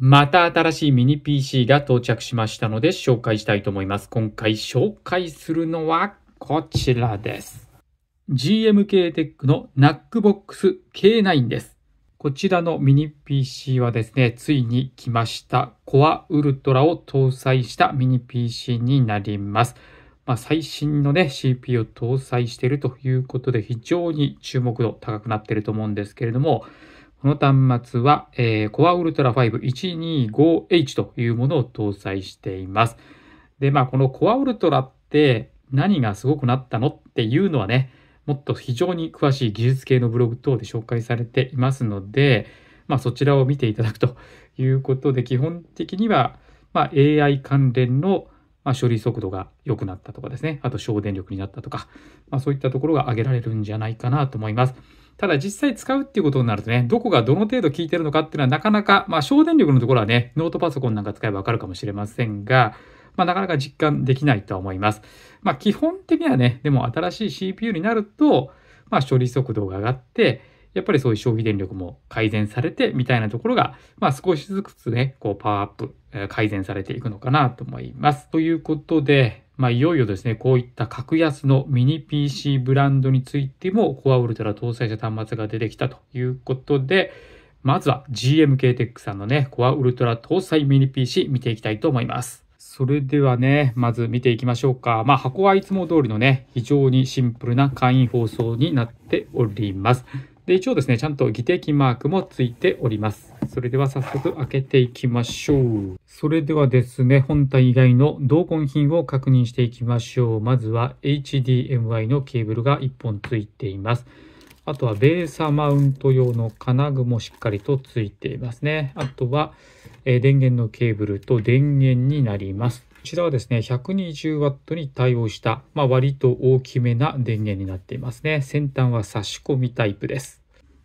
また新しいミニ PC が到着しましたので紹介したいと思います。今回紹介するのはこちらです。GMK テックの n a c b o x K9 です。こちらのミニ PC はですね、ついに来ました Core Ultra を搭載したミニ PC になります。まあ、最新のね、CPU を搭載しているということで非常に注目度高くなっていると思うんですけれども、この端末は、えー、Core Ultra 5125H というものを搭載しています。で、まあ、この Core Ultra って何がすごくなったのっていうのはね、もっと非常に詳しい技術系のブログ等で紹介されていますので、まあ、そちらを見ていただくということで、基本的には、まあ、AI 関連のま処理速度が良くなったとかですね、あと省電力になったとか、まあ、そういったところが挙げられるんじゃないかなと思います。ただ実際使うっていうことになるとね、どこがどの程度効いてるのかっていうのはなかなか、まあ省電力のところはね、ノートパソコンなんか使えばわかるかもしれませんが、まあ、なかなか実感できないとは思います。まあ、基本的にはね、でも新しい CPU になると、まあ、処理速度が上がって、やっぱりそういう消費電力も改善されてみたいなところが、まあ、少しずつね、こうパワーアップ、改善されていくのかなと思います。ということで、まあ、いよいよですね、こういった格安のミニ PC ブランドについても、コアウルトラ搭載した端末が出てきたということで、まずは GMK テックさんのね、コアウルトラ搭載ミニ PC 見ていきたいと思います。それではね、まず見ていきましょうか。まあ、箱はいつも通りのね、非常にシンプルな簡易放送になっております。で、一応ですね、ちゃんと議的マークもついております。それでは早速開けていきましょう。それではですね、本体以外の同梱品を確認していきましょう。まずは HDMI のケーブルが1本ついています。あとはベーサマウント用の金具もしっかりとついていますね。あとは、え電源のケーブルと電源になります。ちらはですね、120W に対応した、まあ、割と大きめな電源になっていますね。先端は差し込みタイプです。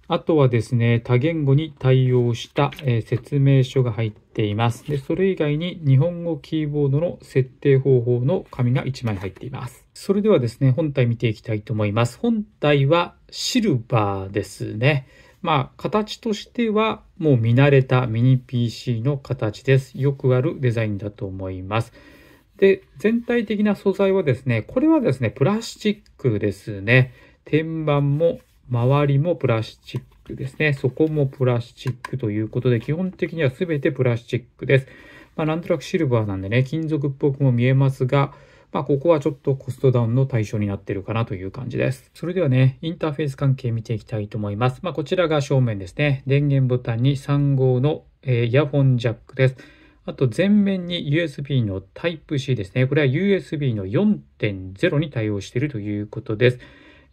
あとはですね、多言語に対応した、えー、説明書が入っています。で、それ以外に日本語キーボードの設定方法の紙が1枚入っています。それではですね、本体見ていきたいと思います。本体はシルバーですね。まあ、形としてはもう見慣れたミニ PC の形です。よくあるデザインだと思います。で、全体的な素材はですね、これはですね、プラスチックですね。天板も周りもプラスチックですね。そこもプラスチックということで、基本的には全てプラスチックです。まあ、なんとなくシルバーなんでね、金属っぽくも見えますが、まあ、ここはちょっとコストダウンの対象になってるかなという感じです。それではね、インターフェース関係見ていきたいと思います。まあ、こちらが正面ですね。電源ボタンに3号の、えイヤホンジャックです。あと前面に USB の Type-C ですね。これは USB の4.0に対応しているということです。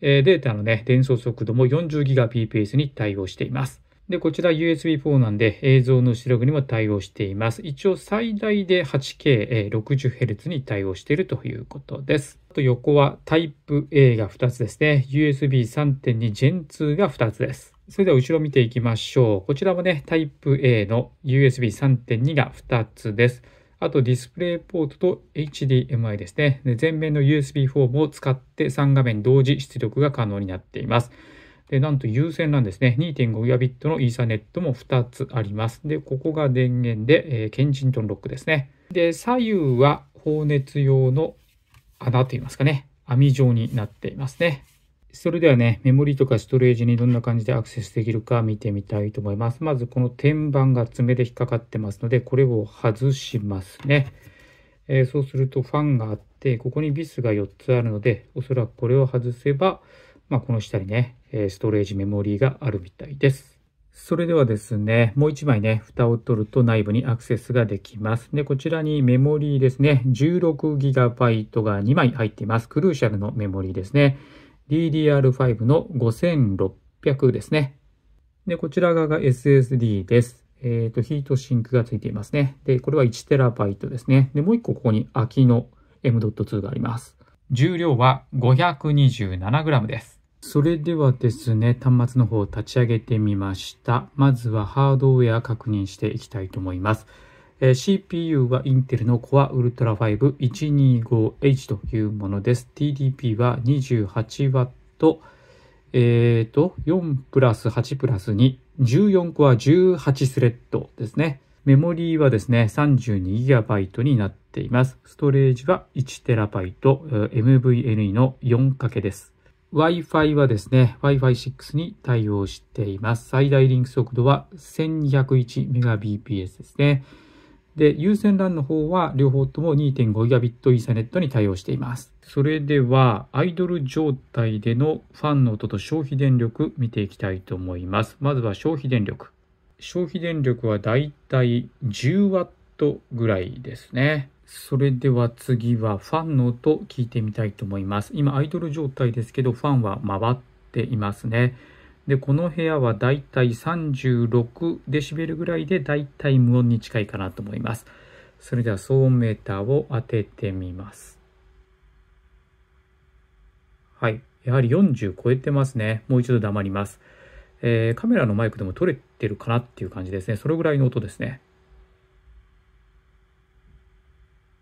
えデータのね、伝送速度も 40Gbps に対応しています。で、こちら USB4 なんで映像の出力にも対応しています。一応最大で 8K60Hz に対応しているということです。あと横は Type-A が2つですね。USB3.2 Gen2 が2つです。それでは後ろ見ていきましょう。こちらもね、タイプ A の USB3.2 が2つです。あとディスプレイポートと HDMI ですね。で前面の USB フォームを使って3画面同時出力が可能になっています。でなんと有線なんですね。2 5 g b のイーサネットも2つあります。で、ここが電源で、えー、ケンジントンロックですね。で、左右は放熱用の穴といいますかね。網状になっていますね。それではね、メモリとかストレージにどんな感じでアクセスできるか見てみたいと思います。まずこの天板が爪で引っかかってますので、これを外しますね。えー、そうするとファンがあって、ここにビスが4つあるので、おそらくこれを外せば、まあ、この下にね、ストレージメモリがあるみたいです。それではですね、もう1枚ね、蓋を取ると内部にアクセスができます。で、こちらにメモリですね、16GB が2枚入っています。クルーシャルのメモリですね。DDR5 の5600ですね。で、こちら側が SSD です。えっ、ー、と、ヒートシンクがついていますね。で、これは 1TB ですね。で、もう1個ここに空きの M.2 があります。重量は 527g です。それではですね、端末の方を立ち上げてみました。まずはハードウェア確認していきたいと思います。えー、CPU はインテルの Core Ultra 5 125H というものです。TDP は 28W、えっ、ー、と、4プラス8プラス2、14コア18スレッドですね。メモリーはですね、32GB になっています。ストレージは 1TB、MVNE の 4× です。Wi-Fi はですね、Wi-Fi6 に対応しています。最大リンク速度は 1201Mbps ですね。で、有線 LAN の方は両方とも 2.5Gb イーサネットに対応しています。それでは、アイドル状態でのファンの音と消費電力見ていきたいと思います。まずは消費電力。消費電力はだいたい 10W ぐらいですね。それでは次はファンの音聞いてみたいと思います。今アイドル状態ですけど、ファンは回っていますね。で、この部屋はだいたい36デシベルぐらいでだいたい無音に近いかなと思います。それでは騒音メーターを当ててみます。はい。やはり40超えてますね。もう一度黙ります。えー、カメラのマイクでも撮れてるかなっていう感じですね。それぐらいの音ですね。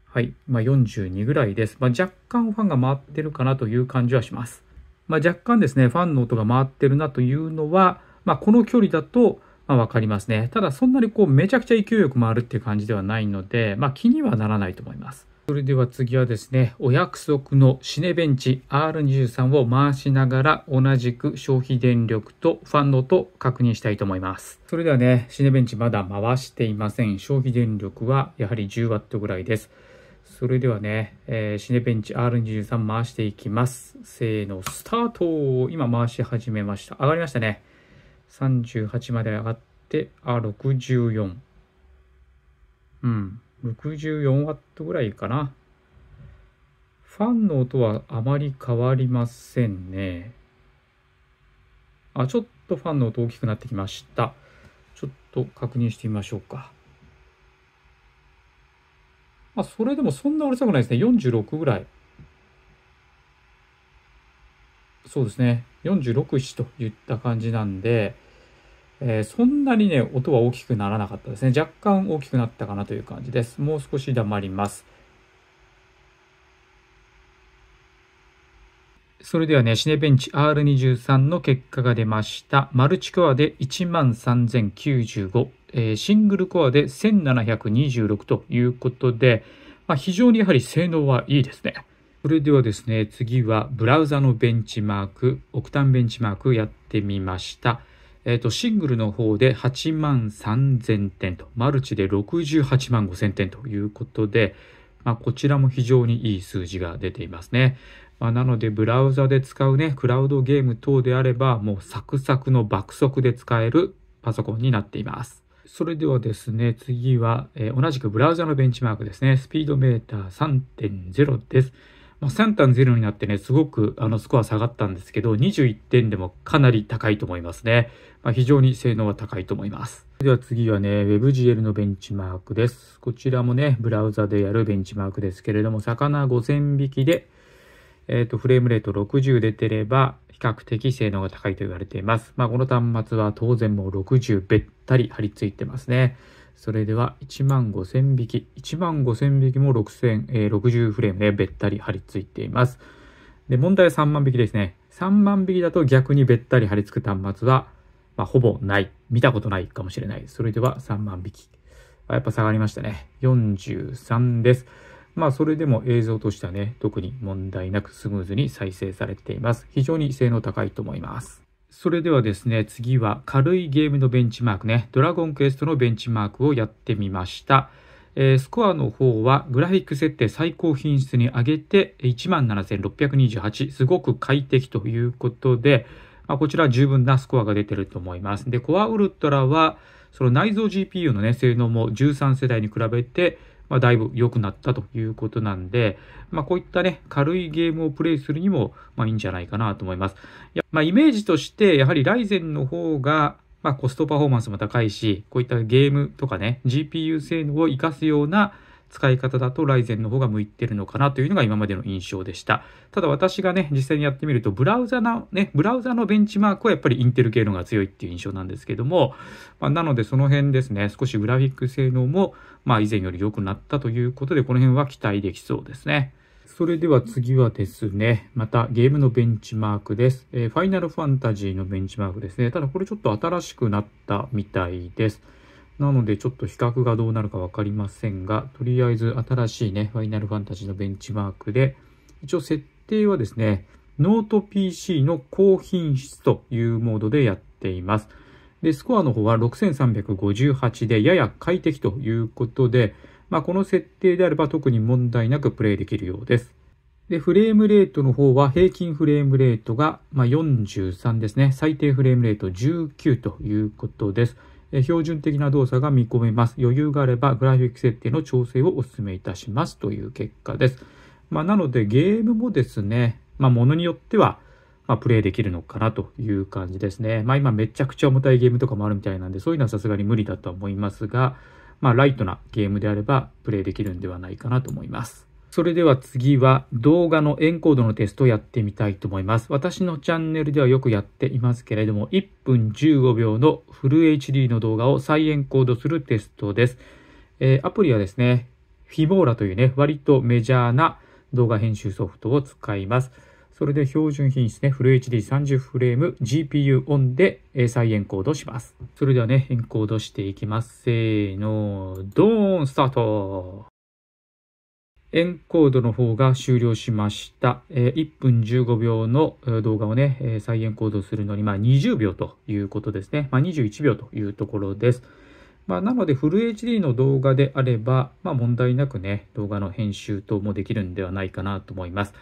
はい。まあ、42ぐらいです。まあ、若干ファンが回ってるかなという感じはします。まあ、若干ですね、ファンの音が回ってるなというのは、まあ、この距離だと、まあ、わかりますね。ただ、そんなにこう、めちゃくちゃ勢いよく回るっていう感じではないので、まあ、気にはならないと思います。それでは次はですね、お約束のシネベンチ R23 を回しながら同じく消費電力とファンの音確認したいと思います。それではね、シネベンチまだ回していません。消費電力はやはり 10W ぐらいです。それではね、えー、シネベンチ R23 回していきます。せーの、スタート今回し始めました。上がりましたね。38まで上がって、あ、64。うん。64ワットぐらいかな。ファンの音はあまり変わりませんね。あ、ちょっとファンの音大きくなってきました。ちょっと確認してみましょうか。まあ、それでもそんなうるさくないですね。46ぐらい。そうですね。46、7といった感じなんで、えー、そんなにね、音は大きくならなかったですね。若干大きくなったかなという感じです。もう少し黙ります。それではね、シネベンチ R23 の結果が出ました。マルチコアで13,095。えシングルコアで1726ということで、まあ、非常にやはり性能はいいですね。それではですね、次はブラウザのベンチマーク、オクタンベンチマークやってみました。えっ、ー、と、シングルの方で8万3000点と、マルチで68万5000点ということで、まあ、こちらも非常にいい数字が出ていますね。まあ、なので、ブラウザで使うね、クラウドゲーム等であれば、もうサクサクの爆速で使えるパソコンになっています。それではですね、次は、えー、同じくブラウザのベンチマークですね。スピードメーター3.0です。まあ、3.0になってね、すごくあのスコア下がったんですけど、21点でもかなり高いと思いますね。まあ、非常に性能は高いと思います。では次はね、WebGL のベンチマークです。こちらもね、ブラウザでやるベンチマークですけれども、魚5000匹で、えっ、ー、と、フレームレート60出てれば、比較的性能が高いと言われています。まあ、この端末は当然もう60べったり貼り付いてますね。それでは1万5000匹。1万5000匹も6000、えー、60フレームでべったり貼り付いています。で、問題は3万匹ですね。3万匹だと逆にべったり貼り付く端末は、まあ、ほぼない。見たことないかもしれない。それでは3万匹。やっぱ下がりましたね。43です。まあ、それでも映像としてはね、特に問題なくスムーズに再生されています。非常に性能高いと思います。それではですね、次は軽いゲームのベンチマークね、ドラゴンクエストのベンチマークをやってみました。えー、スコアの方はグラフィック設定最高品質に上げて17,628、すごく快適ということで、まあ、こちら十分なスコアが出てると思います。で、コアウルトラは、その内蔵 GPU のね、性能も13世代に比べて、まあ、だいぶ良くなったということなんで、まあ、こういったね、軽いゲームをプレイするにも、まあ、いいんじゃないかなと思います。いやまあ、イメージとして、やはりライゼンの方が、まあ、コストパフォーマンスも高いし、こういったゲームとかね、GPU 性能を活かすような、使い方だとライゼンの方が向いてるのかなというのが今までの印象でした。ただ私がね、実際にやってみると、ブラウザの、ね、ブラウザのベンチマークはやっぱりインテル系のが強いっていう印象なんですけども、まあ、なのでその辺ですね、少しグラフィック性能も、まあ以前より良くなったということで、この辺は期待できそうですね。それでは次はですね、またゲームのベンチマークです。えー、ファイナルファンタジーのベンチマークですね。ただこれちょっと新しくなったみたいです。なのでちょっと比較がどうなるかわかりませんが、とりあえず新しいね、ファイナルファンタジーのベンチマークで、一応設定はですね、ノート PC の高品質というモードでやっています。で、スコアの方は6358でやや快適ということで、まあ、この設定であれば特に問題なくプレイできるようです。で、フレームレートの方は平均フレームレートが、ま43ですね。最低フレームレート19ということです。標準的な動作が見込めます。余裕があればグラフィック設定の調整をお勧めいたしますという結果です。まあ、なのでゲームもですね、まあ、ものによっては、まあ、プレイできるのかなという感じですね。まあ、今めちゃくちゃ重たいゲームとかもあるみたいなんで、そういうのはさすがに無理だとは思いますが、まあ、ライトなゲームであればプレイできるんではないかなと思います。それでは次は動画のエンコードのテストをやってみたいと思います。私のチャンネルではよくやっていますけれども、1分15秒のフル HD の動画を再エンコードするテストです。えー、アプリはですね、フィボーラというね、割とメジャーな動画編集ソフトを使います。それで標準品質ね、フル HD30 フレーム、GPU オンで再エンコードします。それではね、エンコードしていきます。せーの、ドーンスタートエンコードの方が終了しました。1分15秒の動画をね、再エンコードするのに、まあ、20秒ということですね。まあ、21秒というところです。まあ、なので、フル HD の動画であれば、まあ、問題なくね、動画の編集等もできるんではないかなと思います。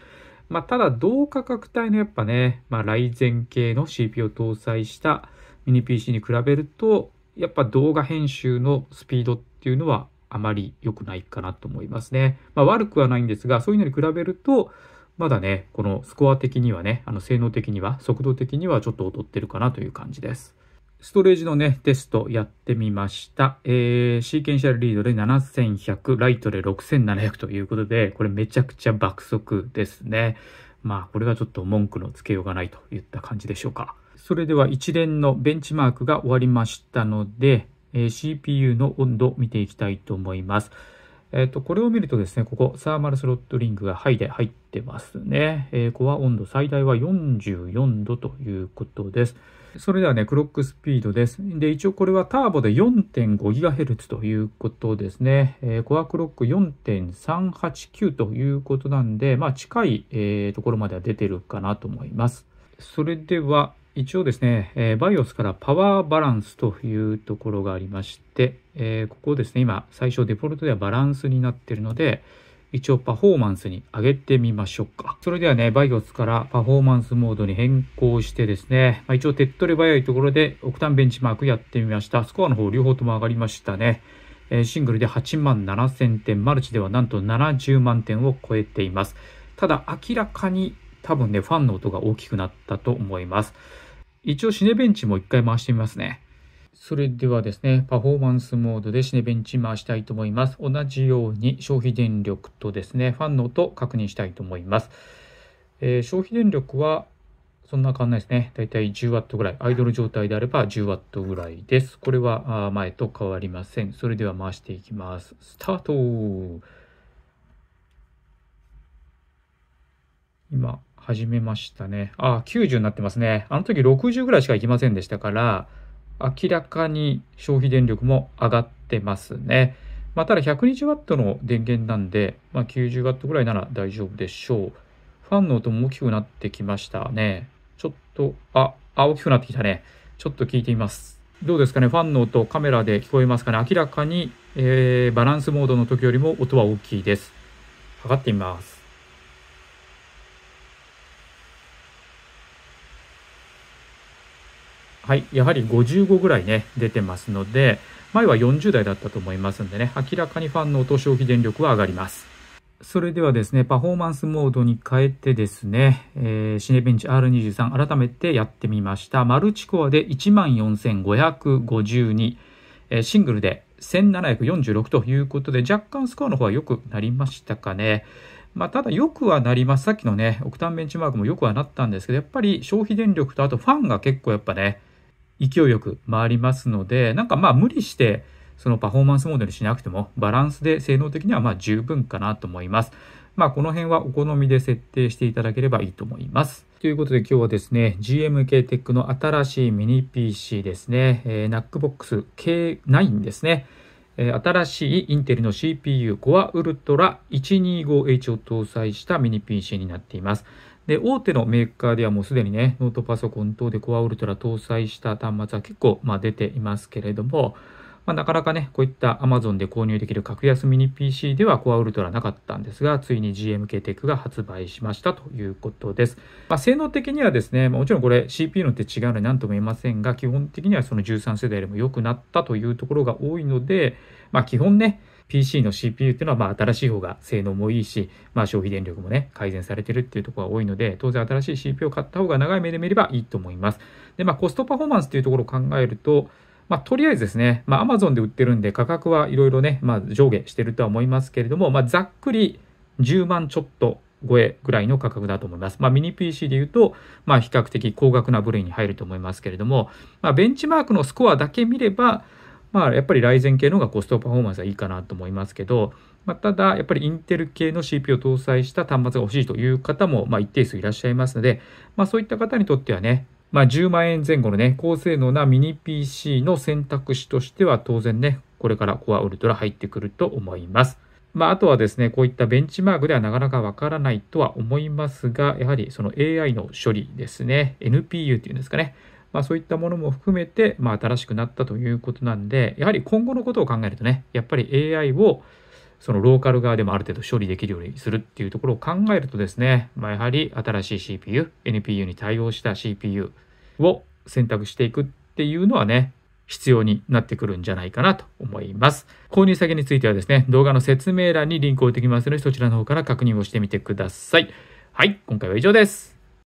まあ、ただ、同価格帯のやっぱね、まあ、ライゼン系の CPU を搭載したミニ PC に比べると、やっぱ動画編集のスピードっていうのはあまり良くないかなと思いますね。まあ、悪くはないんですが、そういうのに比べると、まだね、このスコア的にはね、あの性能的には、速度的にはちょっと劣ってるかなという感じです。ストレージのね、テストやってみました。えー、シーケンシャルリードで7100、ライトで6700ということで、これめちゃくちゃ爆速ですね。まあ、これはちょっと文句のつけようがないといった感じでしょうか。それでは一連のベンチマークが終わりましたので、え CPU の温度を見ていきたいと思います。えっ、と、これを見るとですね、ここ、サーマルスロットリングがハイで入ってますね。えー、コア温度最大は44度ということです。それではね、クロックスピードです。で、一応これはターボで 4.5GHz ということですね。えー、コアクロック4.389ということなんで、まあ近い、えー、ところまでは出てるかなと思います。それでは、一応ですね、えー、BIOS からパワーバランスというところがありまして、えー、ここですね、今、最初デフォルトではバランスになっているので、一応パフォーマンスに上げてみましょうか。それではね、BIOS からパフォーマンスモードに変更してですね、まあ、一応手っ取り早いところでオクタンベンチマークやってみました。スコアの方両方とも上がりましたね。えー、シングルで8万7000点、マルチではなんと70万点を超えています。ただ明らかに多分ね、ファンの音が大きくなったと思います。一応シネベンチも一回回してみますね。それではですね、パフォーマンスモードでシネベンチ回したいと思います。同じように消費電力とですね、ファンの音確認したいと思います。えー、消費電力はそんな変わんないですね。だいたい 10W ぐらい。アイドル状態であれば 10W ぐらいです。これは前と変わりません。それでは回していきます。スタート今、始めましたね。あ、90になってますね。あの時60ぐらいしか行きませんでしたから、明らかに消費電力も上がってますね。まあ、ただ 120W の電源なんで、まあ、90W ぐらいなら大丈夫でしょう。ファンの音も大きくなってきましたね。ちょっと、あ、あ、大きくなってきたね。ちょっと聞いてみます。どうですかね、ファンの音、カメラで聞こえますかね。明らかに、えー、バランスモードの時よりも音は大きいです。測ってみます。はい、やはり55ぐらいね、出てますので、前は40代だったと思いますんでね、明らかにファンの音消費電力は上がります。それではですね、パフォーマンスモードに変えてですね、えー、シネベンチ R23 改めてやってみました。マルチコアで14,552、えー、シングルで1746ということで、若干スコアの方は良くなりましたかね。まあ、ただよくはなります。さっきのね、オクタンベンチマークもよくはなったんですけど、やっぱり消費電力とあとファンが結構やっぱね、勢いよく回りますので、なんかまあ無理して、そのパフォーマンスモードにしなくても、バランスで性能的にはまあ十分かなと思います。まあこの辺はお好みで設定していただければいいと思います。ということで今日はですね、GMK テックの新しいミニ PC ですね、えー、NACBOX K9 ですね。新しいインテルの CPU Core Ultra 125H を搭載したミニ PC になっています。で、大手のメーカーではもうすでにね、ノートパソコン等でコアウルトラ搭載した端末は結構、まあ、出ていますけれども、まあ、なかなかね、こういった Amazon で購入できる格安ミニ PC ではコアウルトラなかったんですが、ついに GMK テックが発売しましたということです。まあ、性能的にはですね、もちろんこれ CPU のって違うので何とも言えませんが、基本的にはその13世代よりも良くなったというところが多いので、まあ基本ね、PC の CPU っていうのはまあ新しい方が性能もいいし、まあ、消費電力もね、改善されてるっていうところが多いので、当然新しい CPU を買った方が長い目で見ればいいと思います。で、まあ、コストパフォーマンスっていうところを考えると、まあ、とりあえずですね、ま Amazon で売ってるんで価格はいろいろね、まあ、上下してるとは思いますけれども、まあ、ざっくり10万ちょっと超えぐらいの価格だと思います。まあ、ミニ PC で言うと、まあ、比較的高額な部類に入ると思いますけれども、まあ、ベンチマークのスコアだけ見れば、まあ、やっぱりライゼン系の方がコストパフォーマンスはいいかなと思いますけど、まあ、ただ、やっぱりインテル系の CPU を搭載した端末が欲しいという方も、まあ、一定数いらっしゃいますので、まあ、そういった方にとってはね、まあ、10万円前後のね、高性能なミニ PC の選択肢としては当然ね、これからコアウルトラ入ってくると思います。まあ、あとはですね、こういったベンチマークではなかなかわからないとは思いますが、やはりその AI の処理ですね、NPU っていうんですかね、まあ、そういったものも含めて、まあ、新しくなったということなんで、やはり今後のことを考えるとね、やっぱり AI をそのローカル側でもある程度処理できるようにするっていうところを考えるとですね、まあ、やはり新しい CPU、NPU に対応した CPU を選択していくっていうのはね、必要になってくるんじゃないかなと思います。購入先についてはですね、動画の説明欄にリンクを置いておきますので、そちらの方から確認をしてみてください。はい、今回は以上です。